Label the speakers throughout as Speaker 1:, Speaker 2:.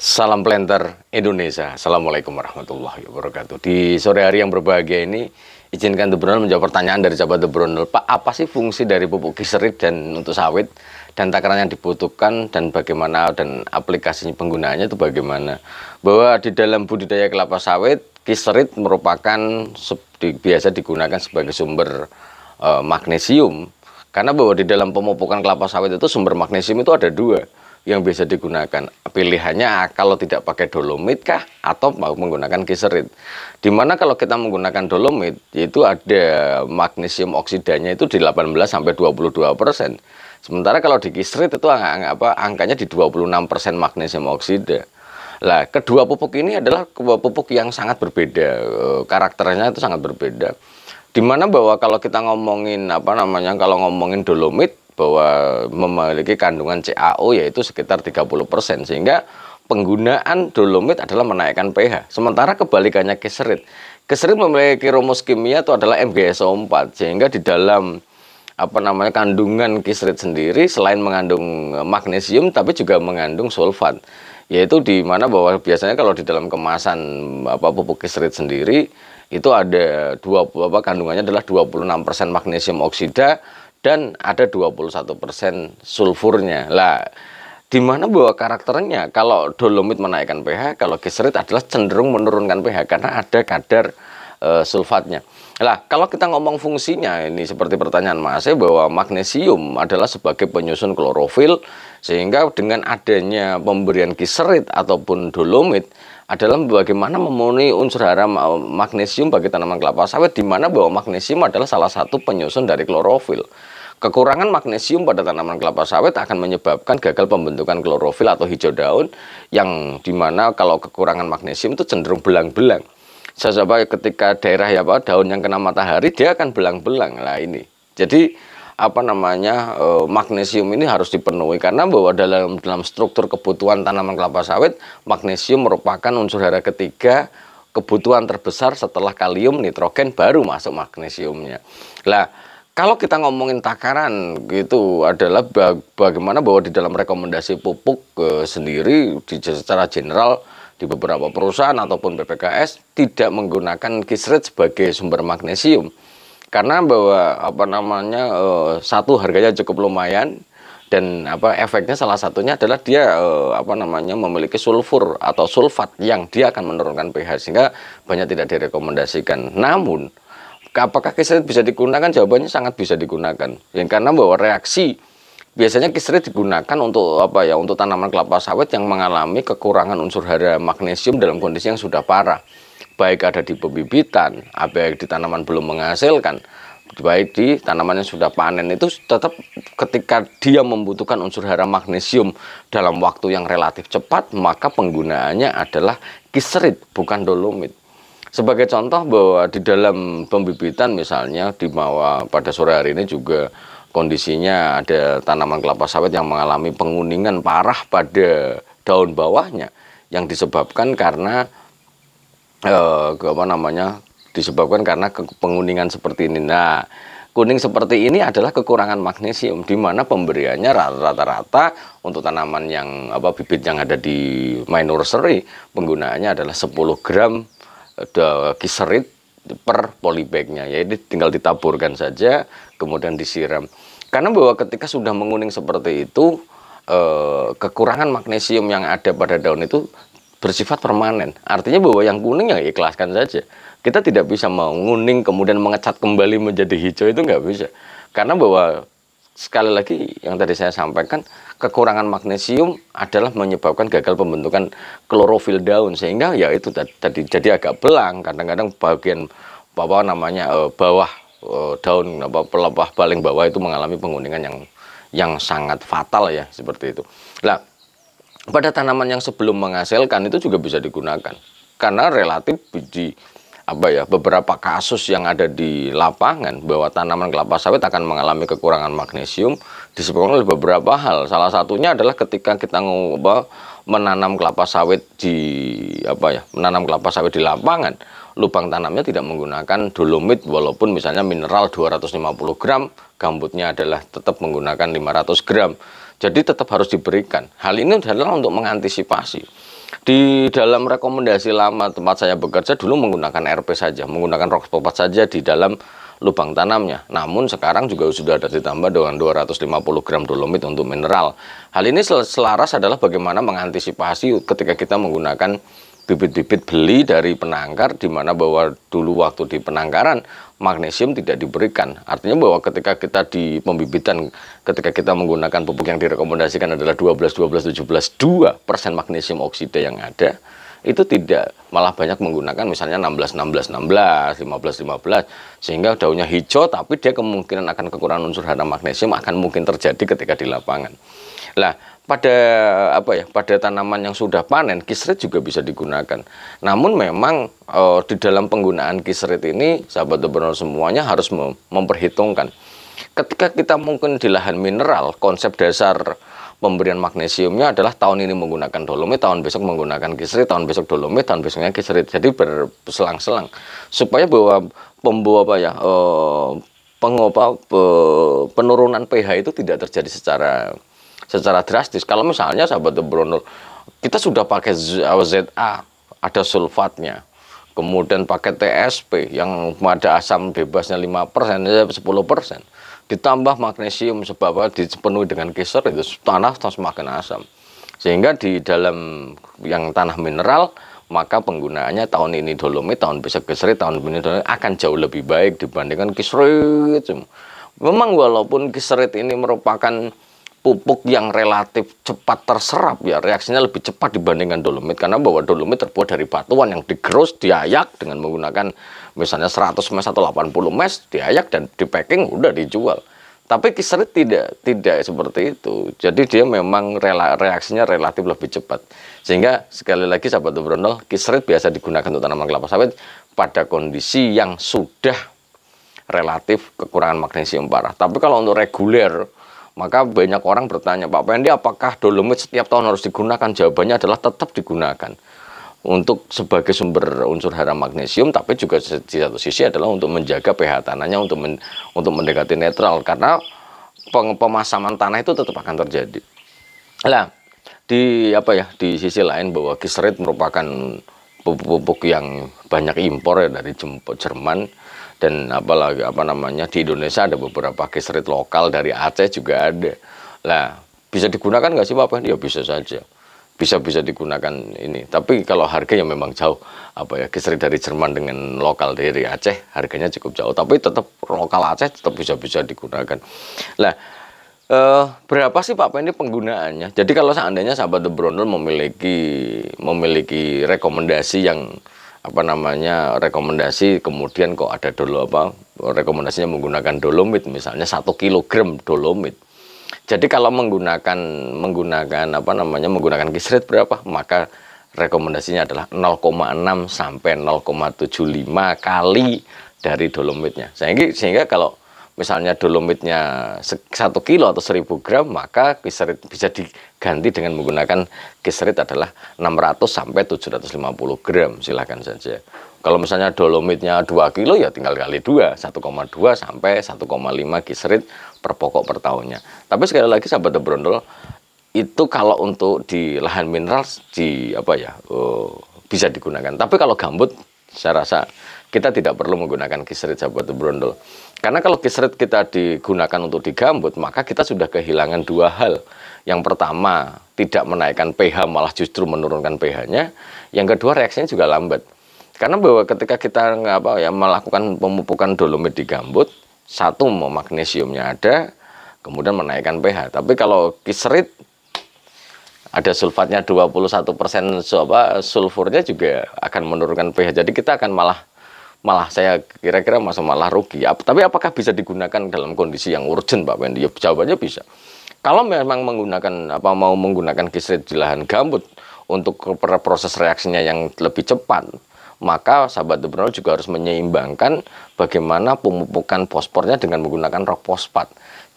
Speaker 1: Salam Planter Indonesia. Assalamualaikum warahmatullahi wabarakatuh. Di sore hari yang berbahagia ini, izinkan The Brunel menjawab pertanyaan dari sahabat The Brunel. Pak, apa sih fungsi dari pupuk kiserit dan untuk sawit dan takaran yang dibutuhkan dan bagaimana dan aplikasinya penggunaannya itu bagaimana? Bahwa di dalam budidaya kelapa sawit, kiserit merupakan biasa digunakan sebagai sumber uh, magnesium karena bahwa di dalam pemupukan kelapa sawit itu sumber magnesium itu ada dua yang bisa digunakan. Pilihannya ah, kalau tidak pakai dolomit kah atau mau menggunakan kiserit. Dimana kalau kita menggunakan dolomit yaitu ada magnesium oksidanya itu di 18 sampai 22 persen. Sementara kalau di kiserit itu angka-angka apa, angkanya di 26 persen magnesium oksida. Lah, kedua pupuk ini adalah kedua pupuk yang sangat berbeda. Eh, karakternya itu sangat berbeda. Dimana bahwa kalau kita ngomongin apa namanya kalau ngomongin dolomit bahwa memiliki kandungan CaO yaitu sekitar 30% sehingga penggunaan dolomit adalah menaikkan pH. Sementara kebalikannya keserit. Keserit memiliki rumus kimia itu adalah MgSO4 sehingga di dalam apa namanya kandungan keserit sendiri selain mengandung magnesium tapi juga mengandung sulfat yaitu di mana bahwa biasanya kalau di dalam kemasan apa pupuk keserit sendiri itu ada dua apa kandungannya adalah 26% magnesium oksida dan ada 21% sulfurnya. Lah, di mana bahwa karakternya kalau dolomit menaikkan pH, kalau geserit adalah cenderung menurunkan pH karena ada kadar uh, sulfatnya. Nah, kalau kita ngomong fungsinya ini seperti pertanyaan Mas bahwa magnesium adalah sebagai penyusun klorofil sehingga dengan adanya pemberian kiserit ataupun dolomit adalah bagaimana memenuhi unsur hara eh, magnesium bagi tanaman kelapa sawit di mana bahwa magnesium adalah salah satu penyusun dari klorofil. Kekurangan magnesium pada tanaman kelapa sawit akan menyebabkan gagal pembentukan klorofil atau hijau daun yang dimana kalau kekurangan magnesium itu cenderung belang-belang. Sahabat ketika daerah ya pak daun yang kena matahari dia akan belang-belang lah ini. Jadi apa namanya e, magnesium ini harus dipenuhi karena bahwa dalam dalam struktur kebutuhan tanaman kelapa sawit magnesium merupakan unsur hara ketiga kebutuhan terbesar setelah kalium nitrogen baru masuk magnesiumnya. Lah kalau kita ngomongin takaran gitu adalah baga bagaimana bahwa di dalam rekomendasi pupuk e, sendiri di secara general di beberapa perusahaan ataupun PPKS tidak menggunakan kisret sebagai sumber magnesium karena bahwa apa namanya eh, satu harganya cukup lumayan dan apa efeknya salah satunya adalah dia eh, apa namanya memiliki sulfur atau sulfat yang dia akan menurunkan pH sehingga banyak tidak direkomendasikan. Namun apakah kisret bisa digunakan? Jawabannya sangat bisa digunakan. Yang karena bahwa reaksi biasanya kisri digunakan untuk apa ya untuk tanaman kelapa sawit yang mengalami kekurangan unsur hara magnesium dalam kondisi yang sudah parah baik ada di pembibitan baik di tanaman belum menghasilkan baik di tanaman yang sudah panen itu tetap ketika dia membutuhkan unsur hara magnesium dalam waktu yang relatif cepat maka penggunaannya adalah kisrit bukan dolomit sebagai contoh bahwa di dalam pembibitan misalnya di bawah pada sore hari ini juga kondisinya ada tanaman kelapa sawit yang mengalami penguningan parah pada daun bawahnya yang disebabkan karena eh, apa namanya disebabkan karena penguningan seperti ini. Nah, kuning seperti ini adalah kekurangan magnesium di mana pemberiannya rata-rata untuk tanaman yang apa bibit yang ada di my nursery penggunaannya adalah 10 gram eh, kiserit per polybagnya yaitu tinggal ditaburkan saja kemudian disiram. Karena bahwa ketika sudah menguning seperti itu, eh, kekurangan magnesium yang ada pada daun itu bersifat permanen. Artinya bahwa yang kuning ya ikhlaskan saja. Kita tidak bisa menguning kemudian mengecat kembali menjadi hijau itu nggak bisa. Karena bahwa sekali lagi yang tadi saya sampaikan kekurangan magnesium adalah menyebabkan gagal pembentukan klorofil daun sehingga ya itu tadi jadi agak belang kadang-kadang bagian bawah namanya eh, bawah Eh, daun apa pelepah paling bawah itu mengalami penguningan yang yang sangat fatal ya seperti itu. Nah, pada tanaman yang sebelum menghasilkan itu juga bisa digunakan karena relatif di apa ya beberapa kasus yang ada di lapangan bahwa tanaman kelapa sawit akan mengalami kekurangan magnesium disebabkan oleh beberapa hal salah satunya adalah ketika kita menanam kelapa sawit di apa ya menanam kelapa sawit di lapangan lubang tanamnya tidak menggunakan dolomit walaupun misalnya mineral 250 gram gambutnya adalah tetap menggunakan 500 gram jadi tetap harus diberikan hal ini adalah untuk mengantisipasi di dalam rekomendasi lama tempat saya bekerja dulu menggunakan RP saja menggunakan rock popat saja di dalam lubang tanamnya. Namun sekarang juga sudah ada ditambah dengan 250 gram dolomit untuk mineral. Hal ini selaras adalah bagaimana mengantisipasi ketika kita menggunakan bibit-bibit beli dari penangkar di mana bahwa dulu waktu di penangkaran magnesium tidak diberikan. Artinya bahwa ketika kita di pembibitan ketika kita menggunakan pupuk yang direkomendasikan adalah 12 12 17 2 persen magnesium oksida yang ada itu tidak malah banyak menggunakan misalnya 16 16 16 15 15 sehingga daunnya hijau tapi dia kemungkinan akan kekurangan unsur hara magnesium akan mungkin terjadi ketika di lapangan. Lah pada apa ya pada tanaman yang sudah panen kisret juga bisa digunakan. Namun memang e, di dalam penggunaan kisret ini sahabat entrepreneur semuanya harus memperhitungkan. Ketika kita mungkin di lahan mineral, konsep dasar pemberian magnesiumnya adalah tahun ini menggunakan dolomit, tahun besok menggunakan kisrit, tahun besok dolomit, tahun besoknya kisrit. Jadi berselang-selang supaya bahwa pembawa apa ya e, pengopa e, penurunan pH itu tidak terjadi secara secara drastis. Kalau misalnya sahabat Brono, kita sudah pakai ZA, eh, ada sulfatnya. Kemudian pakai TSP yang ada asam bebasnya 5%, 10%. Eh, Ditambah magnesium sebab dipenuhi dengan keser itu tanah semakin asam. Sehingga di dalam yang tanah mineral maka penggunaannya tahun ini dolomit, tahun besok kisrit, tahun ini dolomit akan jauh lebih baik dibandingkan kisrit. Memang walaupun kisrit ini merupakan pupuk yang relatif cepat terserap ya reaksinya lebih cepat dibandingkan dolomit karena bahwa dolomit terbuat dari batuan yang digerus diayak dengan menggunakan misalnya 100 mes atau 80 mes diayak dan di packing udah dijual tapi kisar tidak tidak seperti itu jadi dia memang rela, reaksinya relatif lebih cepat sehingga sekali lagi sahabat brondol kisrit biasa digunakan untuk tanaman kelapa sawit pada kondisi yang sudah relatif kekurangan magnesium parah tapi kalau untuk reguler maka banyak orang bertanya, Pak Pendi apakah dolomit setiap tahun harus digunakan? Jawabannya adalah tetap digunakan untuk sebagai sumber unsur hara magnesium tapi juga di satu sisi adalah untuk menjaga pH tanahnya untuk men, untuk mendekati netral karena peng, pemasaman tanah itu tetap akan terjadi. Nah, di apa ya di sisi lain bahwa kisrit merupakan pupuk-pupuk yang banyak impor ya dari Jerman dan apalagi apa namanya di Indonesia ada beberapa kesrit lokal dari Aceh juga ada lah bisa digunakan nggak sih Pak ya bisa saja bisa bisa digunakan ini tapi kalau harganya memang jauh apa ya kesrit dari Jerman dengan lokal dari Aceh harganya cukup jauh tapi tetap lokal Aceh tetap bisa bisa digunakan lah eh, berapa sih Pak ini penggunaannya jadi kalau seandainya sahabat The Brondon memiliki memiliki rekomendasi yang apa namanya rekomendasi kemudian kok ada dulu apa rekomendasinya menggunakan dolomit misalnya satu kilogram dolomit jadi kalau menggunakan menggunakan apa namanya menggunakan kisrit berapa maka rekomendasinya adalah 0,6 sampai 0,75 kali dari dolomitnya sehingga sehingga kalau misalnya dolomitnya satu kilo atau 1000 gram maka kiserit bisa diganti dengan menggunakan kiserit adalah 600 sampai 750 gram silahkan saja kalau misalnya dolomitnya 2 kilo ya tinggal kali 2 1,2 sampai 1,5 kiserit per pokok per tahunnya tapi sekali lagi sahabat brondol itu kalau untuk di lahan mineral di apa ya oh, bisa digunakan tapi kalau gambut saya rasa kita tidak perlu menggunakan kisrit sahabat Brondol. Karena kalau kisrit kita digunakan untuk digambut, maka kita sudah kehilangan dua hal. Yang pertama, tidak menaikkan pH malah justru menurunkan pH-nya. Yang kedua, reaksinya juga lambat. Karena bahwa ketika kita apa ya melakukan pemupukan dolomit di gambut, satu magnesiumnya ada, kemudian menaikkan pH. Tapi kalau kisrit ada sulfatnya 21 persen apa sulfurnya juga akan menurunkan pH. Jadi kita akan malah malah saya kira-kira masuk malah rugi. tapi apakah bisa digunakan dalam kondisi yang urgent, Pak Wendy? Ya, jawabannya bisa. Kalau memang menggunakan apa mau menggunakan kisrit di lahan gambut untuk proses reaksinya yang lebih cepat, maka sahabat gubernur juga harus menyeimbangkan bagaimana pemupukan pospornya dengan menggunakan rok pospat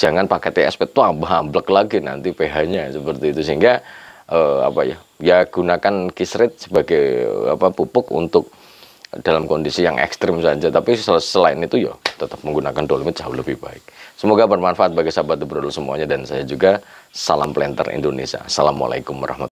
Speaker 1: jangan pakai TSP tuh ambek lagi nanti pH-nya seperti itu sehingga eh, apa ya ya gunakan kisrit sebagai apa pupuk untuk dalam kondisi yang ekstrim saja tapi selain itu ya tetap menggunakan dolomit jauh lebih baik semoga bermanfaat bagi sahabat Brol semuanya dan saya juga salam planter Indonesia assalamualaikum warahmatullahi